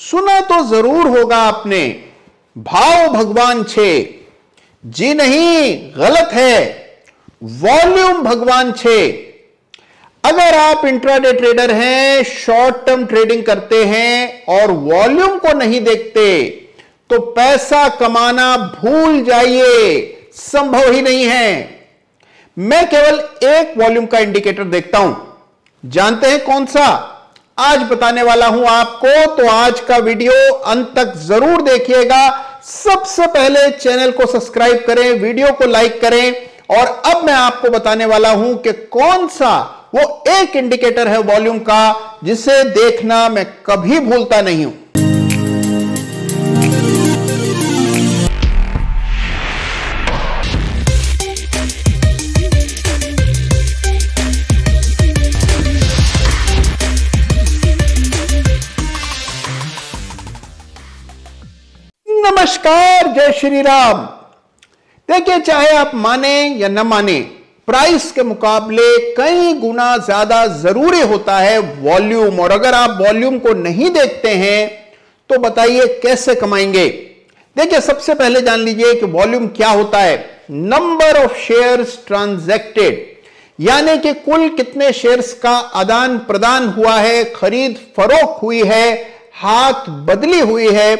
सुना तो जरूर होगा आपने भाव भगवान छे जी नहीं गलत है वॉल्यूम भगवान छे अगर आप इंट्राडे ट्रेडर हैं शॉर्ट टर्म ट्रेडिंग करते हैं और वॉल्यूम को नहीं देखते तो पैसा कमाना भूल जाइए संभव ही नहीं है मैं केवल एक वॉल्यूम का इंडिकेटर देखता हूं जानते हैं कौन सा आज बताने वाला हूं आपको तो आज का वीडियो अंत तक जरूर देखिएगा सबसे पहले चैनल को सब्सक्राइब करें वीडियो को लाइक करें और अब मैं आपको बताने वाला हूं कि कौन सा वो एक इंडिकेटर है वॉल्यूम का जिसे देखना मैं कभी भूलता नहीं हूं नमस्कार जय श्री राम देखिए चाहे आप माने या न माने प्राइस के मुकाबले कई गुना ज्यादा जरूरी होता है वॉल्यूम और अगर आप वॉल्यूम को नहीं देखते हैं तो बताइए कैसे कमाएंगे देखिए सबसे पहले जान लीजिए कि वॉल्यूम क्या होता है नंबर ऑफ शेयर्स ट्रांजैक्टेड यानी कि कुल कितने शेयर्स का आदान प्रदान हुआ है खरीद फरोख हुई है हाथ बदली हुई है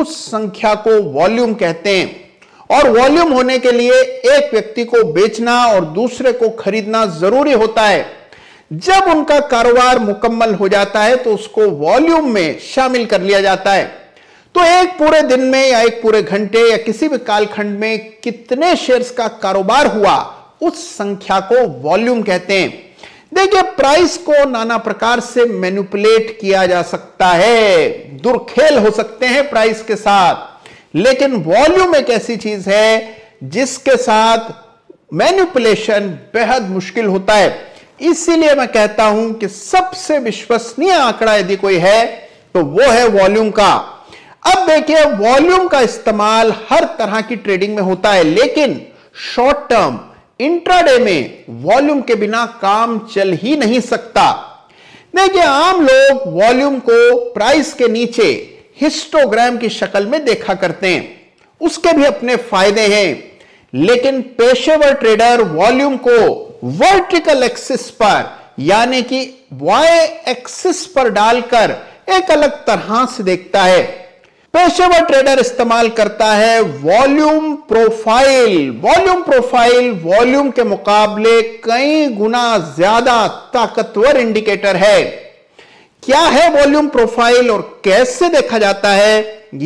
उस संख्या को वॉल्यूम कहते हैं और वॉल्यूम होने के लिए एक व्यक्ति को बेचना और दूसरे को खरीदना जरूरी होता है जब उनका कारोबार मुकम्मल हो जाता है तो उसको वॉल्यूम में शामिल कर लिया जाता है तो एक पूरे दिन में या एक पूरे घंटे या किसी भी कालखंड में कितने शेयर्स का कारोबार हुआ उस संख्या को वॉल्यूम कहते हैं देखिए प्राइस को नाना प्रकार से मैनुपुलेट किया जा सकता है दुर्खेल हो सकते हैं प्राइस के साथ लेकिन वॉल्यूम एक ऐसी चीज है जिसके साथ मैन्युपुलेशन बेहद मुश्किल होता है इसीलिए मैं कहता हूं कि सबसे विश्वसनीय आंकड़ा यदि कोई है तो वो है वॉल्यूम का अब देखिए वॉल्यूम का इस्तेमाल हर तरह की ट्रेडिंग में होता है लेकिन शॉर्ट टर्म इंट्राडे में वॉल्यूम के बिना काम चल ही नहीं सकता देखिए आम लोग वॉल्यूम को प्राइस के नीचे हिस्टोग्राम की शक्ल में देखा करते हैं उसके भी अपने फायदे हैं लेकिन पेशेवर ट्रेडर वॉल्यूम को वर्टिकल एक्सिस पर यानी कि वाई एक्सिस पर डालकर एक अलग तरह से देखता है पेशेवर ट्रेडर इस्तेमाल करता है volume profile volume profile volume के मुकाबले कई गुना ज्यादा ताकतवर इंडिकेटर है क्या है वॉल्यूम प्रोफाइल और कैसे देखा जाता है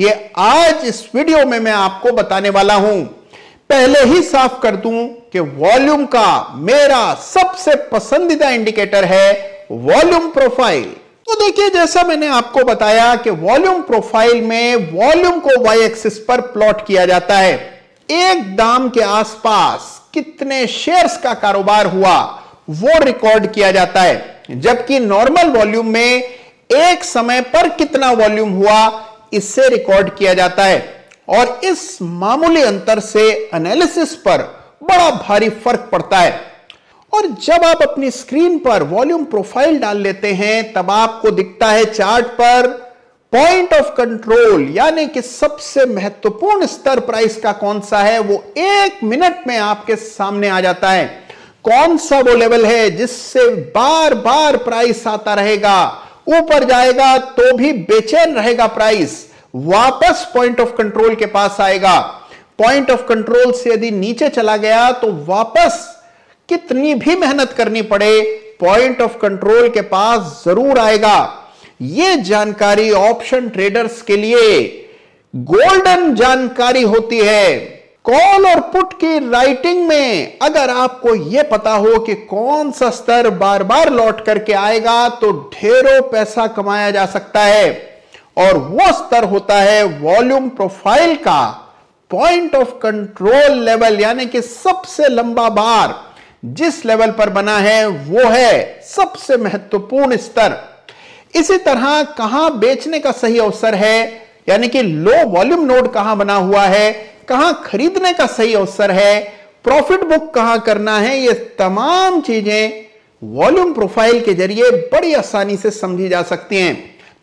ये आज इस वीडियो में मैं आपको बताने वाला हूं पहले ही साफ कर दूं कि वॉल्यूम का मेरा सबसे पसंदीदा इंडिकेटर है वॉल्यूम प्रोफाइल तो देखिए जैसा मैंने आपको बताया कि वॉल्यूम प्रोफाइल में वॉल्यूम को वाई एक्सिस पर प्लॉट किया जाता है एक दाम के आसपास कितने शेयर्स का कारोबार हुआ वो रिकॉर्ड किया जाता है जबकि नॉर्मल वॉल्यूम में एक समय पर कितना वॉल्यूम हुआ इससे रिकॉर्ड किया जाता है और इस मामूली अंतर से एनालिसिस पर बड़ा भारी फर्क पड़ता है और जब आप अपनी स्क्रीन पर वॉल्यूम प्रोफाइल डाल लेते हैं तब आपको दिखता है चार्ट पर पॉइंट ऑफ कंट्रोल यानी कि सबसे महत्वपूर्ण स्तर प्राइस का कौन सा है वो एक मिनट में आपके सामने आ जाता है कौन सा वो लेवल है जिससे बार बार प्राइस आता रहेगा ऊपर जाएगा तो भी बेचैन रहेगा प्राइस वापस पॉइंट ऑफ कंट्रोल के पास आएगा पॉइंट ऑफ कंट्रोल से यदि नीचे चला गया तो वापस कितनी भी मेहनत करनी पड़े पॉइंट ऑफ कंट्रोल के पास जरूर आएगा यह जानकारी ऑप्शन ट्रेडर्स के लिए गोल्डन जानकारी होती है कॉल और पुट की राइटिंग में अगर आपको यह पता हो कि कौन सा स्तर बार बार लौट करके आएगा तो ढेरों पैसा कमाया जा सकता है और वो स्तर होता है वॉल्यूम प्रोफाइल का पॉइंट ऑफ कंट्रोल लेवल यानी कि सबसे लंबा बार जिस लेवल पर बना है वो है सबसे महत्वपूर्ण स्तर इसी तरह कहां बेचने का सही अवसर है यानी कि लो वॉल्यूम नोड कहां बना हुआ है कहां खरीदने का सही अवसर है प्रॉफिट बुक कहां करना है ये तमाम चीजें वॉल्यूम प्रोफाइल के जरिए बड़ी आसानी से समझी जा सकती हैं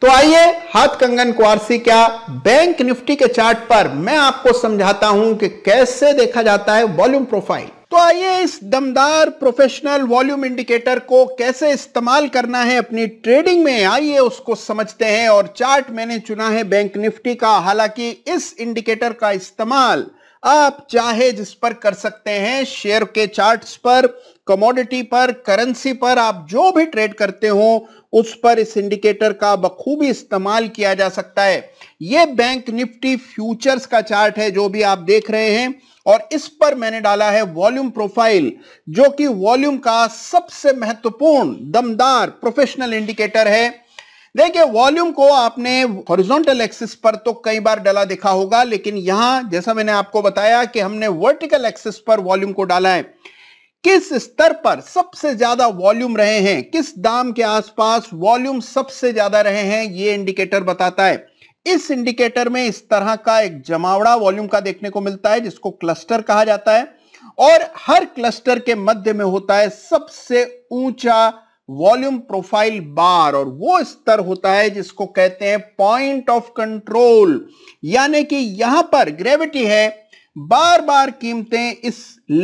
तो आइए हाथ कंगन क्वारसी क्या बैंक निफ्टी के चार्ट पर मैं आपको समझाता हूं कि कैसे देखा जाता है वॉल्यूम प्रोफाइल तो आइए इस दमदार प्रोफेशनल वॉल्यूम इंडिकेटर को कैसे इस्तेमाल करना है अपनी ट्रेडिंग में आइए उसको समझते हैं और चार्ट मैंने चुना है बैंक निफ्टी का हालांकि इस इंडिकेटर का इस्तेमाल आप चाहे जिस पर कर सकते हैं शेयर के चार्ट्स पर कमोडिटी पर करेंसी पर आप जो भी ट्रेड करते हो उस पर इस इंडिकेटर का बखूबी इस्तेमाल किया जा सकता है ये बैंक निफ्टी फ्यूचर्स का चार्ट है जो भी आप देख रहे हैं और इस पर मैंने डाला है वॉल्यूम प्रोफाइल जो कि वॉल्यूम का सबसे महत्वपूर्ण दमदार प्रोफेशनल इंडिकेटर है देखिए वॉल्यूम को आपने हॉरिजॉन्टल एक्सिस पर तो कई बार डाला देखा होगा लेकिन यहां जैसा मैंने आपको बताया कि हमने वर्टिकल एक्सिस पर वॉल्यूम को डाला है किस स्तर पर सबसे ज्यादा वॉल्यूम रहे हैं किस दाम के आसपास वॉल्यूम सबसे ज्यादा रहे हैं यह इंडिकेटर बताता है इस इंडिकेटर में इस तरह का एक जमावड़ा वॉल्यूम का देखने को मिलता है जिसको क्लस्टर कहा जाता है और हर क्लस्टर के मध्य में होता है सबसे ऊंचा वॉल्यूम प्रोफाइल बार और वो स्तर होता है जिसको कहते हैं पॉइंट ऑफ कंट्रोल यानी कि यहां पर ग्रेविटी है बार बार कीमतें इस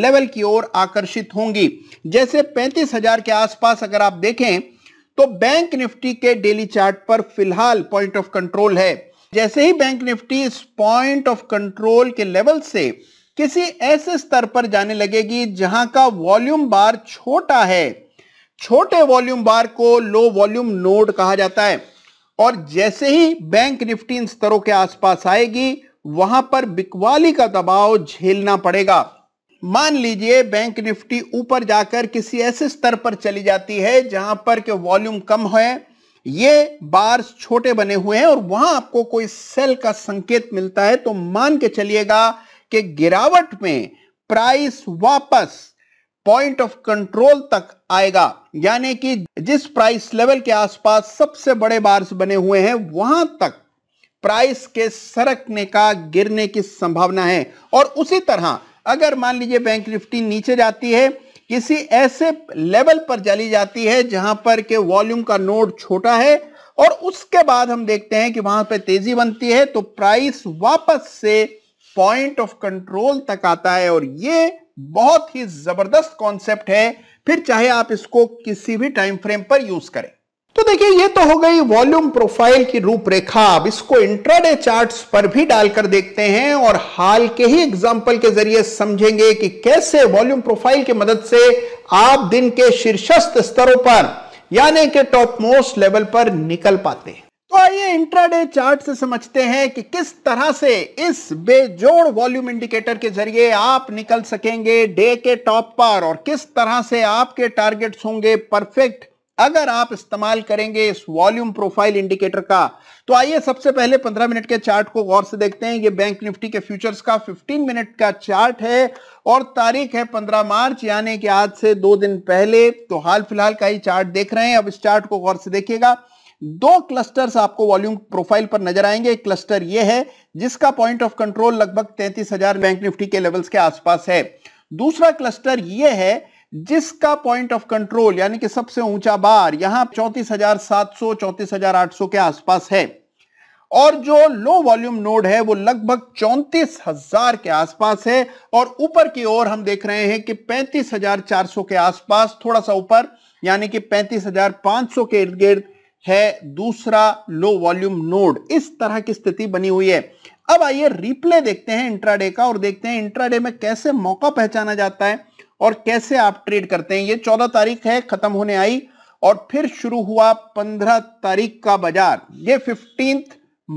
लेवल की ओर आकर्षित होंगी जैसे पैंतीस हजार के आसपास अगर आप देखें तो बैंक निफ्टी के डेली चार्ट पर फिलहाल पॉइंट ऑफ कंट्रोल है जैसे ही बैंक निफ्टी इस पॉइंट ऑफ कंट्रोल के लेवल से किसी ऐसे स्तर पर जाने लगेगी जहां का वॉल्यूम बार छोटा है छोटे वॉल्यूम बार को लो वॉल्यूम नोड कहा जाता है और जैसे ही बैंक निफ्टी इन स्तरों के आसपास आएगी वहां पर बिकवाली का दबाव झेलना पड़ेगा मान लीजिए बैंक निफ्टी ऊपर जाकर किसी ऐसे स्तर पर चली जाती है जहां पर के वॉल्यूम कम है ये बार्स छोटे बने हुए हैं और वहां आपको कोई सेल का संकेत मिलता है तो मान के चलिएगा कि गिरावट में प्राइस वापस पॉइंट ऑफ कंट्रोल तक आएगा यानी कि जिस प्राइस लेवल के आसपास सबसे बड़े बार्स बने हुए हैं वहां तक प्राइस के सरकने का गिरने की संभावना है और उसी तरह अगर मान लीजिए बैंक निफ्टी नीचे जाती है किसी ऐसे लेवल पर चली जाती है जहां पर के वॉल्यूम का नोड छोटा है और उसके बाद हम देखते हैं कि वहां पर तेजी बनती है तो प्राइस वापस से पॉइंट ऑफ कंट्रोल तक आता है और ये बहुत ही जबरदस्त कॉन्सेप्ट है फिर चाहे आप इसको किसी भी टाइम फ्रेम पर यूज करें तो देखिए ये तो हो गई वॉल्यूम प्रोफाइल की रूपरेखा अब इसको इंट्राडे चार्ट्स पर भी डालकर देखते हैं और हाल के ही एग्जाम्पल के जरिए समझेंगे कि कैसे वॉल्यूम प्रोफाइल की मदद से आप दिन के शीर्षस्थ स्तरों पर यानी कि टॉप मोस्ट लेवल पर निकल पाते हैं तो आइए इंट्राडे चार्ट से समझते हैं कि किस तरह से इस बेजोड़ वॉल्यूम इंडिकेटर के जरिए आप निकल सकेंगे डे के टॉप पर और किस तरह से आपके टारगेट्स होंगे परफेक्ट अगर आप इस्तेमाल करेंगे इस वॉल्यूम प्रोफाइल इंडिकेटर का तो आइए सबसे पहले 15 मिनट के चार्ट को गौर से देखते हैं ये बैंक निफ्टी के फ्यूचर्स का 15 मिनट का चार्ट है और तारीख है 15 मार्च यानी कि आज से दो दिन पहले तो हाल फिलहाल का ही चार्ट देख रहे हैं अब इस चार्ट को गौर से देखिएगा दो क्लस्टर्स आपको वॉल्यूम प्रोफाइल पर नजर आएंगे क्लस्टर यह है जिसका पॉइंट ऑफ कंट्रोल लगभग तैंतीस बैंक निफ्टी के लेवल्स के आसपास है दूसरा क्लस्टर यह है जिसका पॉइंट ऑफ कंट्रोल यानी कि सबसे ऊंचा बार यहां चौंतीस हजार सात सौ चौंतीस हजार आठ सौ के आसपास है और जो लो वॉल्यूम नोड है वो लगभग चौंतीस हजार के आसपास है और ऊपर की ओर हम देख रहे हैं कि पैंतीस हजार चार सौ के आसपास थोड़ा सा ऊपर यानी कि पैंतीस हजार पांच सौ के इर्द गिर्द है दूसरा लो वॉल्यूम नोड इस तरह की स्थिति बनी हुई है अब आइए रिप्ले देखते हैं इंट्राडे का और देखते हैं इंट्राडे में कैसे मौका पहचाना जाता है और कैसे आप ट्रेड करते हैं ये चौदह तारीख है खत्म होने आई और फिर शुरू हुआ पंद्रह तारीख का बाजार ये फिफ्टीन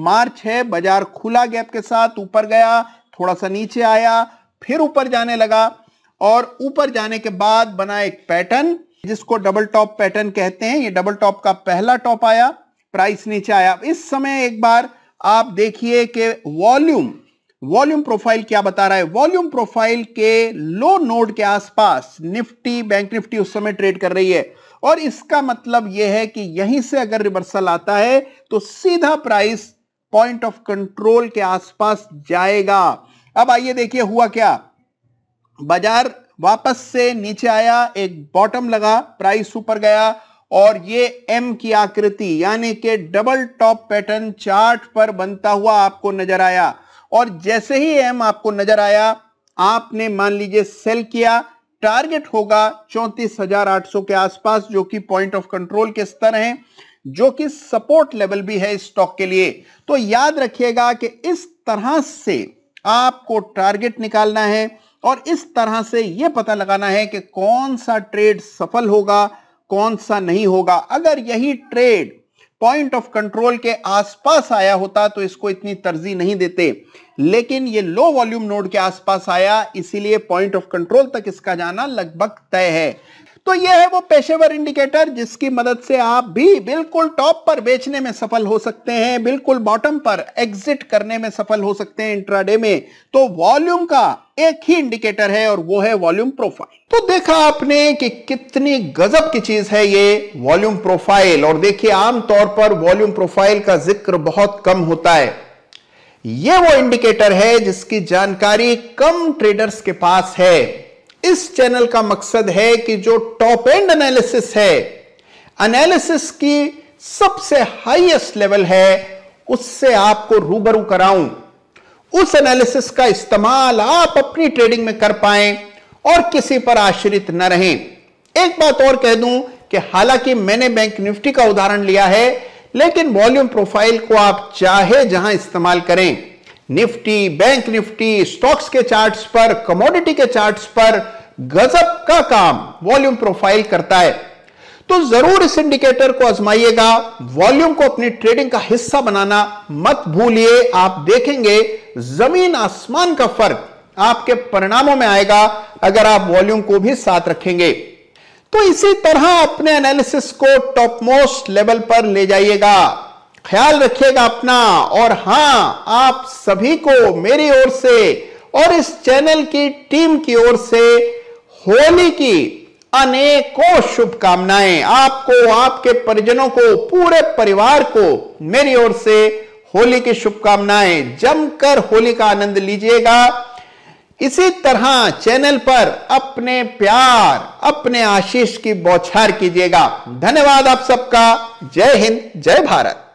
मार्च है बाजार खुला गैप के साथ ऊपर गया थोड़ा सा नीचे आया फिर ऊपर जाने लगा और ऊपर जाने के बाद बना एक पैटर्न जिसको डबल टॉप पैटर्न कहते हैं ये डबल टॉप का पहला टॉप आया प्राइस नीचे आया इस समय एक बार आप देखिए कि वॉल्यूम वॉल्यूम प्रोफाइल क्या बता रहा है वॉल्यूम प्रोफाइल के लो नोड के आसपास निफ्टी बैंक निफ्टी उस समय ट्रेड कर रही है और इसका मतलब यह है कि यहीं से अगर रिवर्सल आता है तो सीधा प्राइस पॉइंट ऑफ कंट्रोल के आसपास जाएगा अब आइए देखिए हुआ क्या बाजार वापस से नीचे आया एक बॉटम लगा प्राइस ऊपर गया और ये एम की आकृति यानी कि डबल टॉप पैटर्न चार्ट पर बनता हुआ आपको नजर आया और जैसे ही एम आपको नजर आया आपने मान लीजिए सेल किया टारगेट होगा चौंतीस हजार आठ सौ के आसपास जो कि पॉइंट ऑफ कंट्रोल के स्तर हैं जो कि सपोर्ट लेवल भी है स्टॉक के लिए तो याद रखिएगा कि इस तरह से आपको टारगेट निकालना है और इस तरह से यह पता लगाना है कि कौन सा ट्रेड सफल होगा कौन सा नहीं होगा अगर यही ट्रेड पॉइंट ऑफ कंट्रोल के आसपास आया होता तो इसको इतनी तरजीह नहीं देते लेकिन ये लो वॉल्यूम नोड के आसपास आया इसीलिए पॉइंट ऑफ कंट्रोल तक इसका जाना लगभग तय है तो यह है वो पेशेवर इंडिकेटर जिसकी मदद से आप भी बिल्कुल टॉप पर बेचने में सफल हो सकते हैं बिल्कुल बॉटम पर एग्जिट करने में सफल हो सकते हैं इंट्राडे में तो वॉल्यूम का एक ही इंडिकेटर है और वो है वॉल्यूम प्रोफाइल तो देखा आपने कि कितनी गजब की चीज है ये वॉल्यूम प्रोफाइल और देखिए आमतौर पर वॉल्यूम प्रोफाइल का जिक्र बहुत कम होता है ये वो इंडिकेटर है जिसकी जानकारी कम ट्रेडर्स के पास है इस चैनल का मकसद है कि जो टॉप एंड एनालिसिस है एनालिसिस की सबसे हाईएस्ट लेवल है उससे आपको रूबरू कराऊं उस एनालिसिस का इस्तेमाल आप अपनी ट्रेडिंग में कर पाए और किसी पर आश्रित न रहें एक बात और कह दूं कि हालांकि मैंने बैंक निफ्टी का उदाहरण लिया है लेकिन वॉल्यूम प्रोफाइल को आप चाहे जहां इस्तेमाल करें निफ्टी बैंक निफ्टी स्टॉक्स के चार्ट्स पर कमोडिटी के चार्ट्स पर गजब का काम वॉल्यूम प्रोफाइल करता है तो जरूर इस इंडिकेटर को आजमाइएगा वॉल्यूम को अपनी ट्रेडिंग का हिस्सा बनाना मत भूलिए आप देखेंगे जमीन आसमान का फर्क आपके परिणामों में आएगा अगर आप वॉल्यूम को भी साथ रखेंगे तो इसी तरह अपने एनालिसिस को टॉप मोस्ट लेवल पर ले जाइएगा ख्याल रखिएगा अपना और हां आप सभी को मेरी ओर से और इस चैनल की टीम की ओर से होली की अनेकों शुभकामनाएं आपको आपके परिजनों को पूरे परिवार को मेरी ओर से होली की शुभकामनाएं जमकर होली का आनंद लीजिएगा इसी तरह चैनल पर अपने प्यार अपने आशीष की बौछार कीजिएगा धन्यवाद आप सबका जय हिंद जय भारत